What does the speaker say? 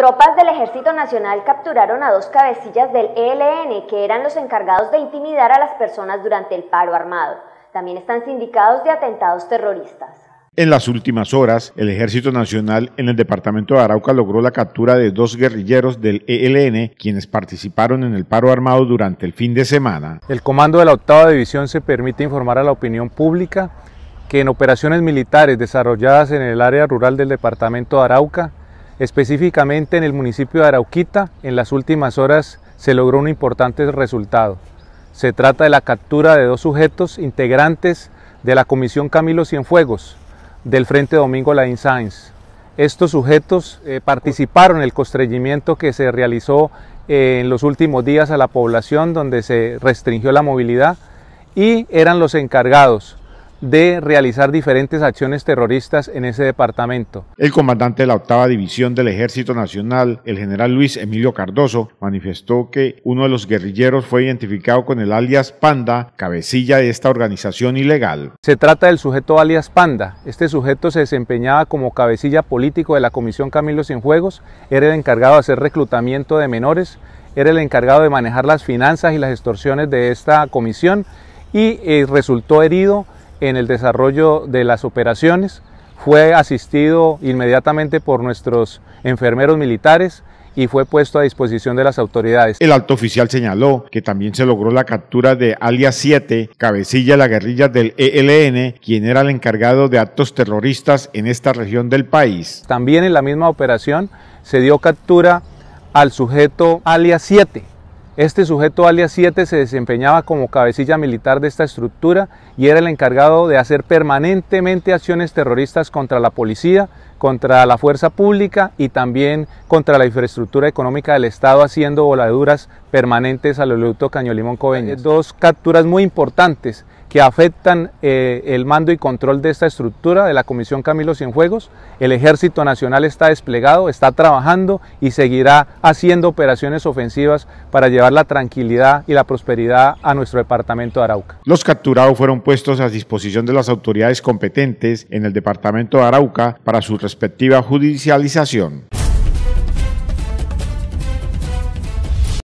Tropas del Ejército Nacional capturaron a dos cabecillas del ELN que eran los encargados de intimidar a las personas durante el paro armado. También están sindicados de atentados terroristas. En las últimas horas, el Ejército Nacional en el departamento de Arauca logró la captura de dos guerrilleros del ELN, quienes participaron en el paro armado durante el fin de semana. El comando de la octava división se permite informar a la opinión pública que en operaciones militares desarrolladas en el área rural del departamento de Arauca, Específicamente en el municipio de Arauquita, en las últimas horas se logró un importante resultado. Se trata de la captura de dos sujetos integrantes de la Comisión Camilo Cienfuegos del Frente Domingo La Sáenz. Estos sujetos eh, participaron en el constreñimiento que se realizó eh, en los últimos días a la población donde se restringió la movilidad y eran los encargados de realizar diferentes acciones terroristas en ese departamento. El comandante de la octava división del Ejército Nacional, el general Luis Emilio Cardoso, manifestó que uno de los guerrilleros fue identificado con el alias Panda, cabecilla de esta organización ilegal. Se trata del sujeto alias Panda. Este sujeto se desempeñaba como cabecilla político de la Comisión Camilo Juegos, era el encargado de hacer reclutamiento de menores, era el encargado de manejar las finanzas y las extorsiones de esta comisión y eh, resultó herido en el desarrollo de las operaciones. Fue asistido inmediatamente por nuestros enfermeros militares, y fue puesto a disposición de las autoridades. El alto oficial señaló que también se logró la captura de alias 7, cabecilla de la guerrilla del ELN, quien era el encargado de actos terroristas en esta región del país. También en la misma operación se dio captura al sujeto alias 7, este sujeto alias 7 se desempeñaba como cabecilla militar de esta estructura y era el encargado de hacer permanentemente acciones terroristas contra la policía, contra la fuerza pública y también contra la infraestructura económica del Estado haciendo voladuras permanentes al oleoducto Caño Limón Coveñas. Dos capturas muy importantes que afectan eh, el mando y control de esta estructura de la Comisión Camilo Cienfuegos. El Ejército Nacional está desplegado, está trabajando y seguirá haciendo operaciones ofensivas para llevar la tranquilidad y la prosperidad a nuestro departamento de Arauca. Los capturados fueron puestos a disposición de las autoridades competentes en el departamento de Arauca para su respectiva judicialización.